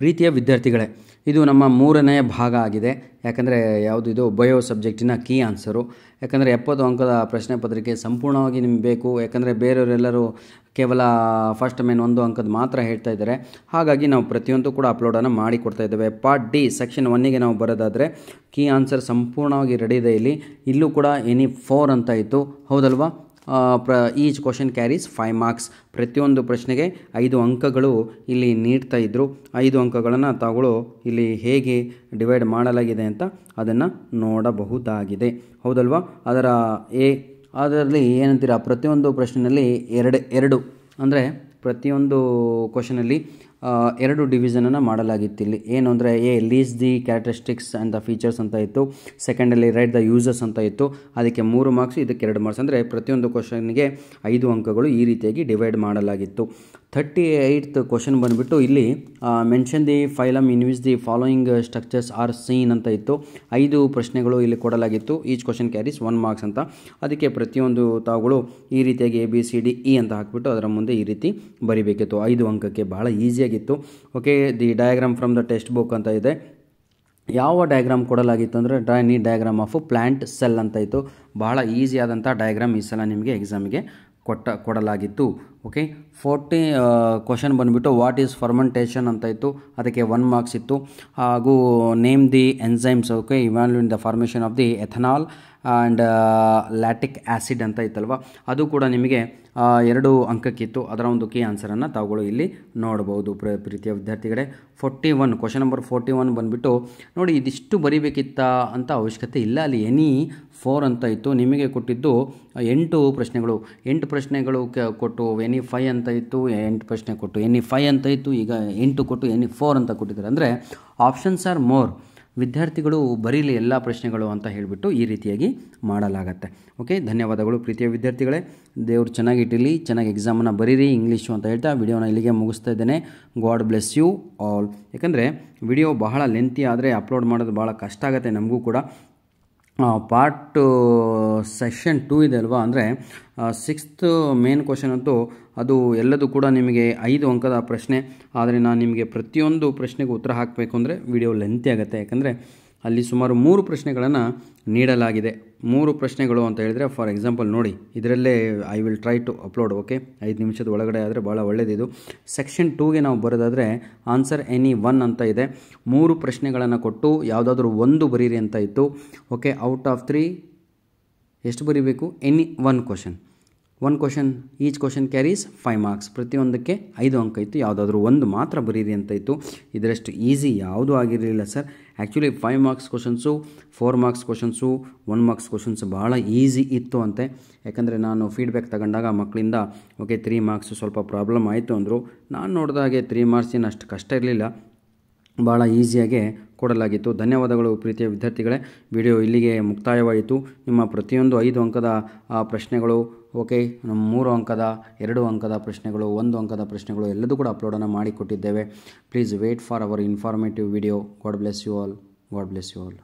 ಪ್ರೀತಿಯ ವಿದ್ಯಾರ್ಥಿಗಳೇ ಇದು ನಮ್ಮ ಮೂರನೆಯ ಭಾಗ ಆಗಿದೆ ಯಾಕಂದರೆ ಯಾವುದು ಇದು ಬಯೋ ಸಬ್ಜೆಕ್ಟಿನ ಕೀ ಆನ್ಸರು ಯಾಕಂದರೆ ಎಪ್ಪತ್ತು ಅಂಕದ ಪ್ರಶ್ನೆ ಪತ್ರಿಕೆ ಸಂಪೂರ್ಣವಾಗಿ ನಿಮ್ಗೆ ಬೇಕು ಯಾಕಂದರೆ ಬೇರೆಯವರೆಲ್ಲರೂ ಕೇವಲ ಫಸ್ಟ್ ಮೇನ್ ಒಂದು ಅಂಕದ ಮಾತ್ರ ಹೇಳ್ತಾ ಇದ್ದಾರೆ ಹಾಗಾಗಿ ನಾವು ಪ್ರತಿಯೊಂದು ಕೂಡ ಅಪ್ಲೋಡನ್ನು ಮಾಡಿ ಕೊಡ್ತಾ ಇದ್ದೇವೆ ಪಾರ್ಟ್ ಡಿ ಸೆಕ್ಷನ್ ಒನ್ನಿಗೆ ನಾವು ಬರೋದಾದರೆ ಕೀ ಆನ್ಸರ್ ಸಂಪೂರ್ಣವಾಗಿ ರೆಡಿ ಇದೆ ಇಲ್ಲಿ ಇಲ್ಲೂ ಕೂಡ ಎನಿ ಫೋರ್ ಅಂತ ಇತ್ತು ಹೌದಲ್ವಾ ಪ್ರ each question carries five marks ಪ್ರತಿಯೊಂದು ಪ್ರಶ್ನೆಗೆ ಐದು ಅಂಕಗಳು ಇಲ್ಲಿ ನೀಡ್ತಾ ಇದ್ದರು ಐದು ಅಂಕಗಳನ್ನು ತಾವುಗಳು ಇಲ್ಲಿ ಹೇಗೆ ಡಿವೈಡ್ ಮಾಡಲಾಗಿದೆ ಅಂತ ಅದನ್ನು ನೋಡಬಹುದಾಗಿದೆ ಹೌದಲ್ವಾ ಅದರ ಎ ಅದರಲ್ಲಿ ಏನಂತೀರ ಪ್ರತಿಯೊಂದು ಪ್ರಶ್ನೆಯಲ್ಲಿ ಎರಡು ಎರಡು ಅಂದರೆ ಪ್ರತಿಯೊಂದು ಕ್ವಶನಲ್ಲಿ ಎರಡು ಡಿವಿಷನನ್ನು ಇಲ್ಲಿ ಏನು ಅಂದರೆ enlist the characteristics and the features ಅಂತ ಇತ್ತು ಸೆಕೆಂಡಲ್ಲಿ ರೈಟ್ ದ ಯೂಸಸ್ ಅಂತ ಇತ್ತು ಅದಕ್ಕೆ ಮೂರು ಮಾರ್ಕ್ಸ್ ಇದಕ್ಕೆ ಎರಡು ಮಾರ್ಕ್ಸ್ ಅಂದರೆ ಪ್ರತಿಯೊಂದು ಕ್ವಶನ್ಗೆ ಐದು ಅಂಕಗಳು ಈ ರೀತಿಯಾಗಿ ಡಿವೈಡ್ ಮಾಡಲಾಗಿತ್ತು ಥರ್ಟಿ ಏಯ್ತ್ ಕ್ವಶನ್ ಬಂದುಬಿಟ್ಟು ಇಲ್ಲಿ mention the phylum in which the following structures are seen ಅಂತ ಇತ್ತು ಐದು ಪ್ರಶ್ನೆಗಳು ಇಲ್ಲಿ ಕೊಡಲಾಗಿತ್ತು each question carries one marks ಅಂತ ಅದಕ್ಕೆ ಪ್ರತಿಯೊಂದು ತಾವುಗಳು ಈ ರೀತಿಯಾಗಿ A B C D E ಅಂತ ಹಾಕ್ಬಿಟ್ಟು ಅದರ ಮುಂದೆ ಈ ರೀತಿ ಬರಿಬೇಕಿತ್ತು ಐದು ಅಂಕಕ್ಕೆ ಬಹಳ ಈಸಿಯಾಗಿತ್ತು okay the diagram from the textbook ಅಂತ ಇದೆ ಯಾವ ಡಯಾಗ್ರಾಮ್ ಕೊಡಲಾಗಿತ್ತು ಅಂದರೆ ಡ್ರಾ ನೀ ಡಯಾಗ್ರಾಮ್ ಆಫ್ ಪ್ಲ್ಯಾಂಟ್ ಸೆಲ್ ಅಂತ ಇತ್ತು ಬಹಳ ಈಸಿಯಾದಂಥ ಡಯಾಗ್ರಾಮ್ ಈ ಸಲ ನಿಮಗೆ ಎಕ್ಸಾಮಿಗೆ ಕೊಟ್ಟ ಕೊಡಲಾಗಿತ್ತು ಓಕೆ ಫೋರ್ಟಿ ಕ್ವಶನ್ ಬಂದುಬಿಟ್ಟು ವಾಟ್ ಈಸ್ ಫರ್ಮೆಂಟೇಷನ್ ಅಂತ ಇತ್ತು ಅದಕ್ಕೆ ಒನ್ ಮಾರ್ಕ್ಸ್ ಇತ್ತು ಹಾಗೂ ನೇಮ್ ದಿ ಎನ್ಝೈಮ್ಸ್ ಓಕೆ ಇವಾನ್ಯೂ in the formation of the ethanol and lactic acid ಅಂತ ಇತ್ತಲ್ವ ಅದು ಕೂಡ ನಿಮಗೆ ಎರಡು ಅಂಕಕ್ಕಿತ್ತು ಅದರ ಒಂದು ಕೀ ಆನ್ಸರನ್ನು ತಾವುಗಳು ಇಲ್ಲಿ ನೋಡ್ಬೋದು ಪ್ರ ಪ್ರೀತಿಯ ವಿದ್ಯಾರ್ಥಿಗಳೇ forty one question number forty one ಬಂದುಬಿಟ್ಟು ನೋಡಿ ಇದಿಷ್ಟು ಬರಿಬೇಕಿತ್ತ ಅಂತ ಅವಶ್ಯಕತೆ ಇಲ್ಲ ಅಲ್ಲಿ ಎನಿ ಫೋರ್ ಅಂತ ಇತ್ತು ನಿಮಗೆ ಕೊಟ್ಟಿದ್ದು ಎಂಟು ಪ್ರಶ್ನೆಗಳು ಎಂಟು ಪ್ರಶ್ನೆಗಳು ಕೊಟ್ಟು ಎನಿ ಫೈ ಅಂತ ಇತ್ತು ಎಂಟು ಪ್ರಶ್ನೆ ಕೊಟ್ಟು ಎನಿ ಫೈ ಅಂತ ಇತ್ತು ಈಗ ಎಂಟು ಕೊಟ್ಟು ಎನಿ ಫೋರ್ ಅಂತ ಕೊಟ್ಟಿದ್ದಾರೆ ಅಂದರೆ ಆಪ್ಷನ್ಸ್ ಆರ್ ಮೋರ್ ವಿದ್ಯಾರ್ಥಿಗಳು ಬರೀಲಿ ಎಲ್ಲ ಪ್ರಶ್ನೆಗಳು ಅಂತ ಹೇಳಿಬಿಟ್ಟು ಈ ರೀತಿಯಾಗಿ ಮಾಡಲಾಗತ್ತೆ ಓಕೆ ಧನ್ಯವಾದಗಳು ಪ್ರೀತಿಯ ವಿದ್ಯಾರ್ಥಿಗಳೇ ದೇವ್ರು ಚೆನ್ನಾಗಿ ಚೆನ್ನಾಗಿ ಎಕ್ಸಾಮನ್ನು ಬರೀರಿ ಇಂಗ್ಲೀಷು ಅಂತ ಹೇಳ್ತಾ ವಿಡಿಯೋನ ಇಲ್ಲಿಗೆ ಮುಗಿಸ್ತಾ ಇದ್ದೇನೆ ಗಾಡ್ ಬ್ಲೆಸ್ ಯು ಆಲ್ ಯಾಕಂದರೆ ವಿಡಿಯೋ ಬಹಳ ಲೆಂತಿ ಆದರೆ ಅಪ್ಲೋಡ್ ಮಾಡೋದು ಭಾಳ ಕಷ್ಟ ಆಗುತ್ತೆ ನಮಗೂ ಕೂಡ ಪಾರ್ಟ್ ಸೆಷನ್ ಟೂ ಇದೆ ಅಲ್ವಾ ಅಂದರೆ ಸಿಕ್ಸ್ತ್ ಮೇನ್ ಕ್ವಶನ್ ಅಂತೂ ಅದು ಎಲ್ಲದೂ ಕೂಡ ನಿಮಗೆ ಐದು ಅಂಕದ ಪ್ರಶ್ನೆ ಆದರೆ ನಾನು ನಿಮಗೆ ಪ್ರತಿಯೊಂದು ಪ್ರಶ್ನೆಗೂ ಉತ್ತರ ಹಾಕಬೇಕು ಅಂದರೆ ವಿಡಿಯೋ ಲೆಂತಿ ಆಗುತ್ತೆ ಯಾಕಂದರೆ ಅಲ್ಲಿ ಸುಮಾರು ಮೂರು ಪ್ರಶ್ನೆಗಳನ್ನು ನೀಡಲಾಗಿದೆ ಮೂರು ಪ್ರಶ್ನೆಗಳು ಅಂತ ಹೇಳಿದರೆ ಫಾರ್ ಎಕ್ಸಾಂಪಲ್ ನೋಡಿ ಇದರಲ್ಲೇ I will try to upload okay ಐದು ನಿಮಿಷದ ಒಳಗಡೆ ಆದರೆ ಭಾಳ ಒಳ್ಳೆಯದಿದು ಸೆಕ್ಷನ್ ಟೂಗೆ ನಾವು ಬರೋದಾದರೆ ಆನ್ಸರ್ ಎನಿ ಒನ್ ಅಂತ ಇದೆ ಮೂರು ಪ್ರಶ್ನೆಗಳನ್ನು ಕೊಟ್ಟು ಯಾವುದಾದ್ರೂ ಒಂದು ಬರೀರಿ ಅಂತ ಇತ್ತು ಓಕೆ ಔಟ್ ಆಫ್ ತ್ರೀ ಎಷ್ಟು ಬರೀಬೇಕು any one question one question each question carries five marks ಪ್ರತಿಯೊಂದಕ್ಕೆ ಐದು ಅಂಕ ಇತ್ತು ಯಾವುದಾದ್ರೂ ಒಂದು ಮಾತ್ರ ಬರೀರಿ ಅಂತ ಇತ್ತು ಇದರಷ್ಟು ಈಸಿ ಯಾವುದೂ ಆಗಿರಲಿಲ್ಲ sir actually five marks questions four marks questions one marks questions ಭಾಳ ಈಸಿ ಇತ್ತು ಅಂತೆ ಯಾಕಂದರೆ ನಾನು ಫೀಡ್ಬ್ಯಾಕ್ ತಗೊಂಡಾಗ ಮಕ್ಕಳಿಂದ ಓಕೆ ತ್ರೀ ಮಾರ್ಕ್ಸ್ ಸ್ವಲ್ಪ ಪ್ರಾಬ್ಲಮ್ ಆಯಿತು ಅಂದರು ನಾನು ನೋಡಿದಾಗೆ ತ್ರೀ ಮಾರ್ಕ್ಸ್ ಏನು ಅಷ್ಟು ಕಷ್ಟ ಇರಲಿಲ್ಲ ಭಾಳ ಈಸಿಯಾಗೆ ಕೊಡಲಾಗಿತ್ತು ಧನ್ಯವಾದಗಳು ಪ್ರೀತಿಯ ವಿದ್ಯಾರ್ಥಿಗಳೇ ವಿಡಿಯೋ ಇಲ್ಲಿಗೆ ಮುಕ್ತಾಯವಾಯಿತು ನಿಮ್ಮ ಪ್ರತಿಯೊಂದು ಐದು ಅಂಕದ ಪ್ರಶ್ನೆಗಳು ಓಕೆ ಮೂರು ಅಂಕದ ಎರಡು ಅಂಕದ ಪ್ರಶ್ನೆಗಳು ಒಂದು ಅಂಕದ ಪ್ರಶ್ನೆಗಳು ಎಲ್ಲದೂ ಕೂಡ ಅಪ್ಲೋಡನ್ನು ಮಾಡಿಕೊಟ್ಟಿದ್ದೇವೆ please wait for our informative video god bless you all god bless you all